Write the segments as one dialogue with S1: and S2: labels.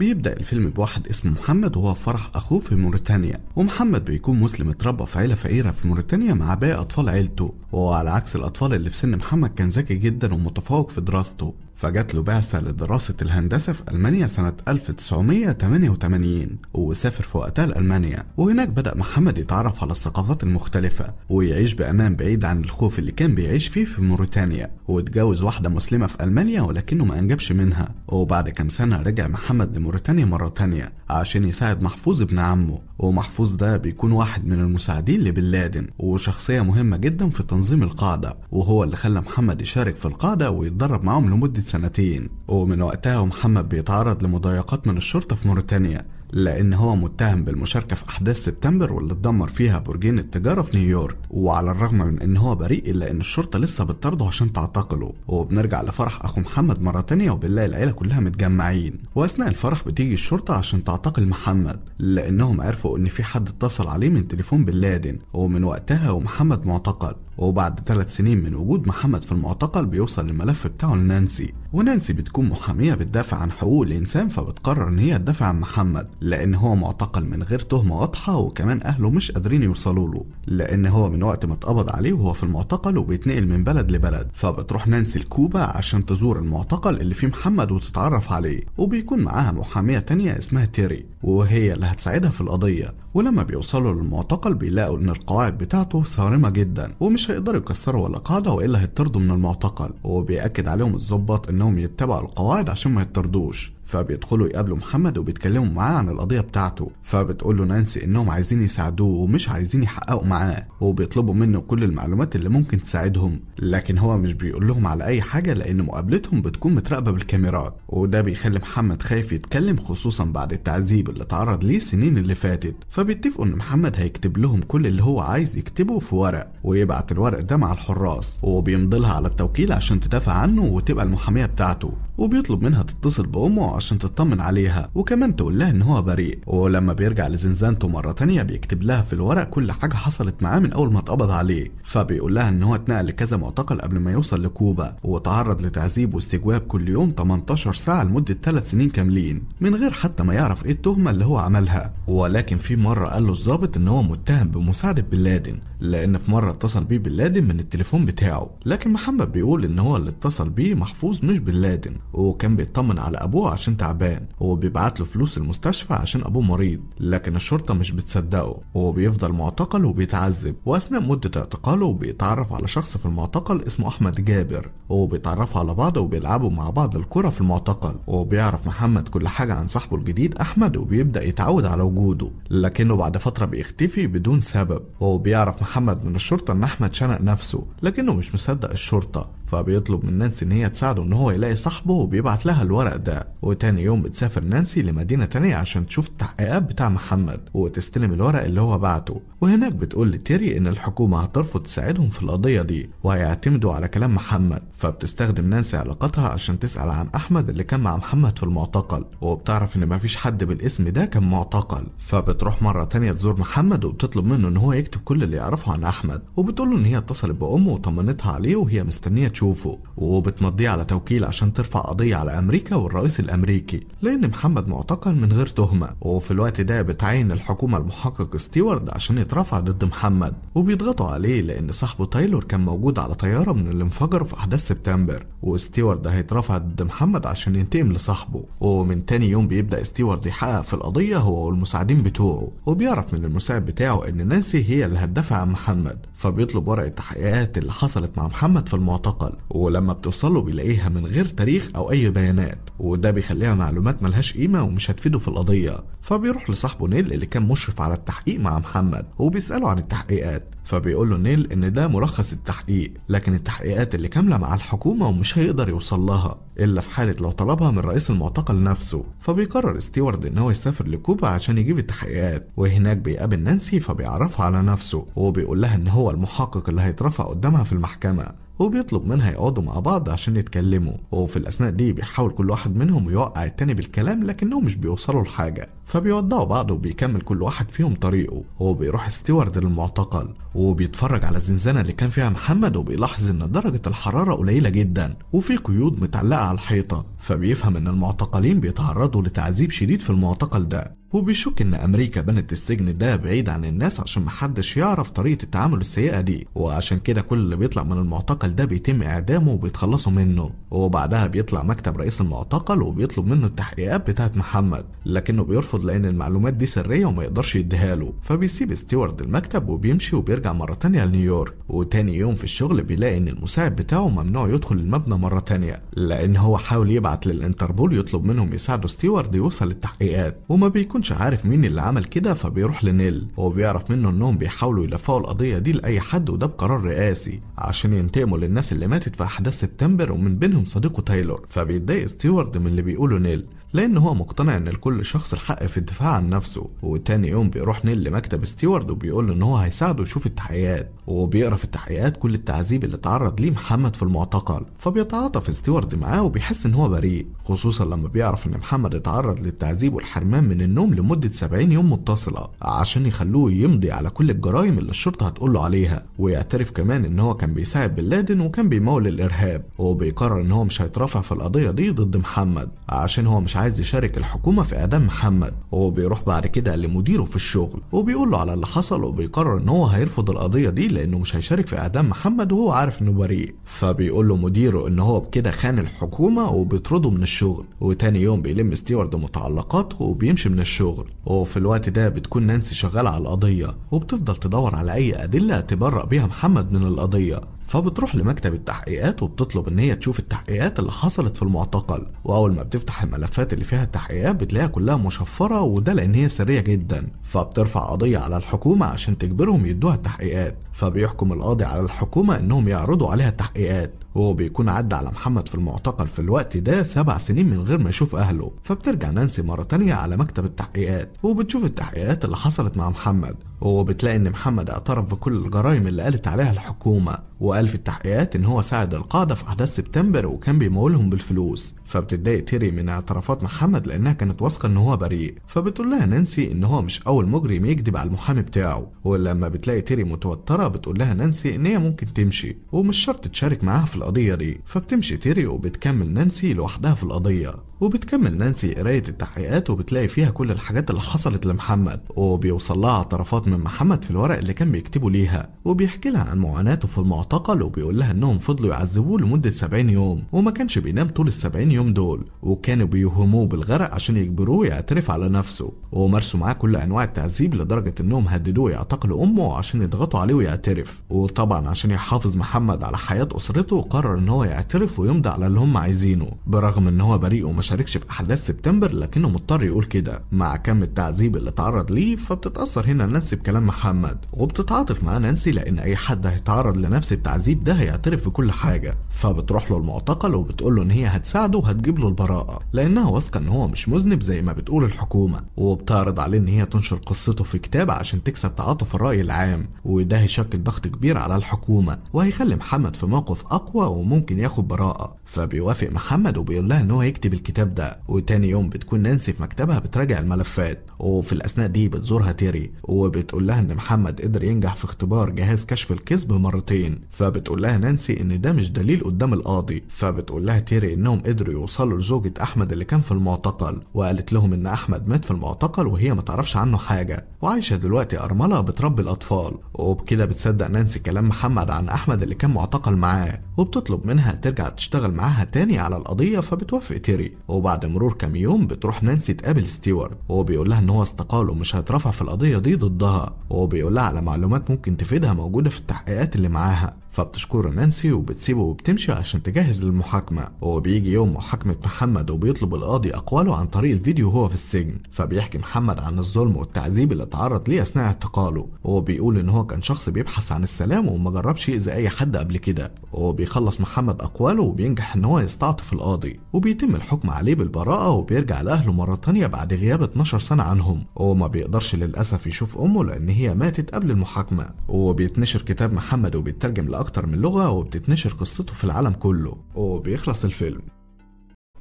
S1: بيبدأ الفيلم بواحد اسمه محمد وهو فرح أخوه في موريتانيا ومحمد بيكون مسلم اتربى في عيلة فقيرة في موريتانيا مع باقي أطفال عيلته وهو على عكس الأطفال اللي في سن محمد كان ذكي جدا ومتفوق في دراسته فجات له بعثة لدراسة الهندسة في ألمانيا سنة 1988 وسافر في وقتها لألمانيا وهناك بدأ محمد يتعرف على الثقافات المختلفة ويعيش بأمان بعيد عن الخوف اللي كان بيعيش فيه في موريتانيا واتجوز واحدة مسلمة في ألمانيا ولكنه ما أنجبش منها وبعد كام سنة رجع محمد لموريتانيا مرة تانية عشان يساعد محفوظ ابن عمه ومحفوظ ده بيكون واحد من المساعدين لبن لادن وشخصية مهمة جدا في تنظيم القاعدة وهو اللي خلى محمد يشارك في القاعدة ويتدرب معاهم لمدة سنتين ومن وقتها محمد بيتعرض لمضايقات من الشرطة في موريتانيا لأن هو متهم بالمشاركة في أحداث سبتمبر واللي اتدمر فيها برجين التجارة في نيويورك وعلى الرغم من إن هو بريء إلا إن الشرطة لسه بتطارده عشان تعتقله وبنرجع لفرح أخو محمد مرة تانية وبنلاقي العيلة كلها متجمعين وأثناء الفرح بتيجي الشرطة عشان تعتقل محمد لأنهم عرفوا إن في حد اتصل عليه من تليفون بن لادن ومن وقتها ومحمد معتقل وبعد ثلاث سنين من وجود محمد في المعتقل بيوصل الملف بتاعه لنانسي ونانسي بتكون محامية بتدافع عن حقوق الإنسان فبتقرر إن هي تدافع عن محمد لأن هو معتقل من غير تهمة واضحة وكمان أهله مش قادرين يوصلوا له لأن هو من وقت ما اتقبض عليه وهو في المعتقل وبيتنقل من بلد لبلد فبتروح نانسي لكوبا عشان تزور المعتقل اللي فيه محمد وتتعرف عليه وبيكون معاها محامية تانية اسمها تيري وهي اللي هتساعدها في القضية ولما بيوصلوا للمعتقل بيلاقوا ان القواعد بتاعته صارمة جدا ومش هيقدروا يكسروا ولا قاعدة والا هيطردوا من المعتقل وبيأكد عليهم الظباط ان انهم يتبعوا القواعد عشان ما يطردوش فبيدخلوا يقابلوا محمد وبيتكلموا معاه عن القضية بتاعته فبتقول له نانسي إنهم عايزين يساعدوه ومش عايزين يحققوا معاه وبيطلبوا منه كل المعلومات اللي ممكن تساعدهم لكن هو مش بيقول لهم على أي حاجة لأن مقابلتهم بتكون متراقبة بالكاميرات وده بيخلي محمد خايف يتكلم خصوصا بعد التعذيب اللي تعرض ليه السنين اللي فاتت فبيتفقوا إن محمد هيكتب لهم كل اللي هو عايز يكتبه في ورق ويبعت الورق ده مع الحراس وبيمضلها على التوكيل عشان تدافع عنه وتبقى المحامية بتاعته وبيطلب منها تتصل بأمه عشان تطمن عليها وكمان تقول لها إن هو بريء ولما بيرجع لزنزانته مرة تانية بيكتب لها في الورق كل حاجة حصلت معاه من أول ما اتقبض عليه فبيقول لها إن هو اتنقل لكذا معتقل قبل ما يوصل لكوبا وتعرض لتعذيب واستجواب كل يوم 18 ساعة لمدة 3 سنين كاملين من غير حتى ما يعرف إيه التهمة اللي هو عملها ولكن في مرة قال له الضابط إن هو متهم بمساعدة بن لادن لأن في مرة اتصل بيه بن لادن من التليفون بتاعه لكن محمد بيقول إن هو اللي اتصل بيه محفوظ مش بن لادن وكان بيطمن على ابوه عشان تعبان وبيبعت له فلوس المستشفى عشان ابوه مريض لكن الشرطه مش بتصدقه وبيفضل معتقل وبيتعذب واثناء مده اعتقاله بيتعرف على شخص في المعتقل اسمه احمد جابر وبيتعرفوا على بعض وبيلعبوا مع بعض الكره في المعتقل وبيعرف محمد كل حاجه عن صاحبه الجديد احمد وبيبدا يتعود على وجوده لكنه بعد فتره بيختفي بدون سبب وبيعرف محمد من الشرطه ان احمد شنق نفسه لكنه مش مصدق الشرطه فبيطلب من نانسي ان هي تساعده ان هو يلاقي صاحبه وبيبعت لها الورق ده وتاني يوم بتسافر نانسي لمدينه تانية عشان تشوف التحقيقات بتاع محمد وتستلم الورق اللي هو بعته وهناك بتقول لتيري ان الحكومه هترفض تساعدهم في القضيه دي وهيعتمدوا على كلام محمد فبتستخدم نانسي علاقتها عشان تسال عن احمد اللي كان مع محمد في المعتقل وبتعرف ان مفيش حد بالاسم ده كان معتقل فبتروح مره تانية تزور محمد وبتطلب منه ان هو يكتب كل اللي يعرفه عن احمد وبتقول له ان هي اتصلت بامه وطمنتها عليه وهي مستنيه بتشوفه وبتمضيه على توكيل عشان ترفع قضية على أمريكا والرئيس الأمريكي لأن محمد معتقل من غير تهمة وفي الوقت ده بتعين الحكومة المحقق ستيوارد عشان يترفع ضد محمد وبيضغطوا عليه لأن صاحبه تايلور كان موجود على طيارة من اللي انفجروا في أحداث سبتمبر وستيوارد هيترفع ضد محمد عشان ينتقم لصاحبه ومن تاني يوم بيبدأ ستيوارد يحقق في القضية هو والمساعدين بتوعه وبيعرف من المساعد بتاعه إن نانسي هي اللي هتدافع عن محمد فبيطلب ورقة التحقيقات اللي حصلت مع محمد في المعتقل الأطفال ولما بتوصله بيلاقيها من غير تاريخ أو أي بيانات وده بيخليها معلومات ملهاش قيمة ومش هتفيده في القضية فبيروح لصاحبه نيل اللي كان مشرف على التحقيق مع محمد وبيسأله عن التحقيقات فبيقول له نيل إن ده ملخص التحقيق لكن التحقيقات اللي كاملة مع الحكومة ومش هيقدر يوصل لها إلا في حالة لو طلبها من رئيس المعتقل نفسه فبيقرر ستيوارد إن هو يسافر لكوبا عشان يجيب التحقيقات وهناك بيقابل نانسي فبيعرفها على نفسه وبيقول لها إن هو المحقق اللي هيترفع قدامها في المحكمة هو بيطلب منها يقعدوا مع بعض عشان يتكلموا وفي الأثناء دي بيحاول كل واحد منهم يوقع التاني بالكلام لكنهم مش بيوصلوا لحاجة فبيودعوا بعض وبيكمل كل واحد فيهم طريقه هو بيروح ستيوارد للمعتقل وبيتفرج على الزنزانة اللي كان فيها محمد وبيلاحظ إن درجة الحرارة قليلة جدا وفي قيود متعلقة على الحيطة فبيفهم ان المعتقلين بيتعرضوا لتعذيب شديد في المعتقل ده وبيشك ان امريكا بنت السجن ده بعيد عن الناس عشان محدش يعرف طريقه التعامل السيئه دي وعشان كده كل اللي بيطلع من المعتقل ده بيتم اعدامه وبيتخلصوا منه وبعدها بيطلع مكتب رئيس المعتقل وبيطلب منه التحقيقات بتاعه محمد لكنه بيرفض لان المعلومات دي سريه وما يقدرش يديها له فبيسيب ستيوارد المكتب وبيمشي وبيرجع مره تانية لنيويورك وتاني يوم في الشغل بيلاقي ان المساعد بتاعه ممنوع يدخل المبنى مره تانية لان هو حاول يبعت بيبعت للانتربول يطلب منهم يساعدوا ستيوارد يوصل للتحقيقات وما بيكونش عارف مين اللي عمل كده فبيروح لنيل هو بيعرف منه انهم بيحاولوا يلفقوا القضيه دي لاي حد وده بقرار رئاسي عشان ينتقموا للناس اللي ماتت في احداث سبتمبر ومن بينهم صديقه تايلور فبيتضايق ستيوارد من اللي بيقوله نيل لأن هو مقتنع إن لكل شخص الحق في الدفاع عن نفسه وتاني يوم بيروح نيل لمكتب ستيوارد وبيقول له إن هو هيساعده يشوف التحقيقات وبيقرا في التحقيقات كل التعذيب اللي تعرض ليه محمد في المعتقل فبيتعاطف ستيوارد معاه وبيحس إن هو بريء خصوصا لما بيعرف إن محمد اتعرض للتعذيب والحرمان من النوم لمدة 70 يوم متصلة عشان يخلوه يمضي على كل الجرائم اللي الشرطة هتقوله عليها ويعترف كمان إن هو كان بيساعد بن لادن وكان بيمول الإرهاب وبيقرر إن هو مش هيترافع في القضية دي ضد محمد عشان هو مش عايز يشارك الحكومة في إعدام محمد وهو بيروح بعد كده لمديره في الشغل وبيقول له على اللي حصل وبيقرر إن هو هيرفض القضية دي لأنه مش هيشارك في إعدام محمد وهو عارف إنه بريء فبيقول له مديره إن هو بكده خان الحكومة وبيطرده من الشغل وتاني يوم بيلم ستيوارد متعلقاته وبيمشي من الشغل وفي الوقت ده بتكون نانسي شغالة على القضية وبتفضل تدور على أي أدلة تبرأ بيها محمد من القضية فبتروح لمكتب التحقيقات وبتطلب ان هي تشوف التحقيقات اللي حصلت في المعتقل واول ما بتفتح الملفات اللي فيها التحقيقات بتلاقيها كلها مشفره وده لان هي سريه جدا فبترفع قضيه على الحكومه عشان تجبرهم يدوها التحقيقات فبيحكم القاضي على الحكومه انهم يعرضوا عليها التحقيقات وهو بيكون عدى على محمد في المعتقل في الوقت ده سبع سنين من غير ما يشوف أهله فبترجع نانسي مرة تانية على مكتب التحقيقات وبتشوف التحقيقات اللي حصلت مع محمد وبتلاقي إن محمد اعترف بكل الجرائم اللي قالت عليها الحكومة وقال في التحقيقات إن هو ساعد القاعدة في أحداث سبتمبر وكان بيمولهم بالفلوس فبتتضايق تيري من اعترافات محمد لأنها كانت واثقة إن هو بريء فبتقول لها نانسي إن هو مش أول مجرم يكذب على المحامي بتاعه ولما بتلاقي تيري متوترة بتقول لها نانسي إن هي ممكن تمشي ومش شرط تشارك معاها في القضية دي فبتمشي تيري وبتكمل نانسي لوحدها في القضية وبتكمل نانسي قراية التحقيقات وبتلاقي فيها كل الحاجات اللي حصلت لمحمد وبيوصل لها اعترافات من محمد في الورق اللي كان بيكتبه ليها وبيحكي لها عن معاناته في المعتقل وبيقول لها انهم فضلوا يعذبوه لمدة 70 يوم وما كانش بينام طول ال 70 يوم دول وكانوا بيوهموه بالغرق عشان يجبروه يعترف على نفسه ومارسوا معاه كل انواع التعذيب لدرجة انهم هددوه يعتقلوا امه عشان يضغطوا عليه ويعترف وطبعا عشان يحافظ محمد على حياة اسرته قرر ان هو يعترف ويمضي على اللي هم عايزينه برغم ان هو بريء ومش شاركش في احداث سبتمبر لكنه مضطر يقول كده مع كم التعذيب اللي اتعرض ليه فبتتاثر هنا نانسي بكلام محمد وبتتعاطف مع نانسي لان اي حد هيتعرض لنفس التعذيب ده هيعترف بكل حاجه فبتروح له المعتقل وبتقول له ان هي هتساعده وهتجيب له البراءه لانها واثقه ان هو مش مذنب زي ما بتقول الحكومه وبتعرض عليه ان هي تنشر قصته في كتاب عشان تكسب تعاطف الراي العام وده هيشكل ضغط كبير على الحكومه وهيخلي محمد في موقف اقوى وممكن ياخد براءه فبيوافق محمد وبيقول لها ان هو يكتب الكتاب الكتاب ده وتاني يوم بتكون نانسي في مكتبها بتراجع الملفات وفي الأثناء دي بتزورها تيري وبتقول لها إن محمد قدر ينجح في اختبار جهاز كشف الكذب مرتين فبتقول لها نانسي إن ده مش دليل قدام القاضي فبتقول لها تيري إنهم قدروا يوصلوا لزوجة أحمد اللي كان في المعتقل وقالت لهم إن أحمد مات في المعتقل وهي ما تعرفش عنه حاجة وعايشة دلوقتي أرملة بتربي الأطفال وبكده بتصدق نانسي كلام محمد عن أحمد اللي كان معتقل معاه وبتطلب منها ترجع تشتغل معاها تاني على القضية فبتوافق تيري وبعد مرور كام يوم بتروح نانسي تقابل ستيوارت وهو لها ان هو استقال ومش هيترفع في القضيه دي ضدها وهو لها على معلومات ممكن تفيدها موجوده في التحقيقات اللي معاها فبتشكر نانسي وبتسيبه وبتمشي عشان تجهز للمحاكمة وبيجي يوم محاكمة محمد وبيطلب القاضي أقواله عن طريق الفيديو وهو في السجن فبيحكي محمد عن الظلم والتعذيب اللي اتعرض ليه أثناء اعتقاله وبيقول إن هو كان شخص بيبحث عن السلام وما جربش يأذي أي حد قبل كده وبيخلص محمد أقواله وبينجح إن هو يستعطف القاضي وبيتم الحكم عليه بالبراءة وبيرجع لأهله مرة تانية بعد غياب 12 سنة عنهم وما بيقدرش للأسف يشوف أمه لأن هي ماتت قبل المحاكمة وبيتنشر كتاب محمد وبيترجم أكتر من لغة وبتتنشر قصته في العالم كله وبيخلص الفيلم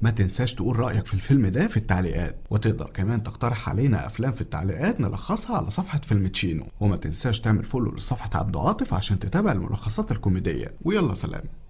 S1: ما تنساش تقول رأيك في الفيلم ده في التعليقات وتقدر كمان تقترح علينا أفلام في التعليقات نلخصها على صفحة فيلم تشينو وما تنساش تعمل فولو لصفحة عبد عاطف عشان تتابع الملخصات الكوميدية ويلا سلام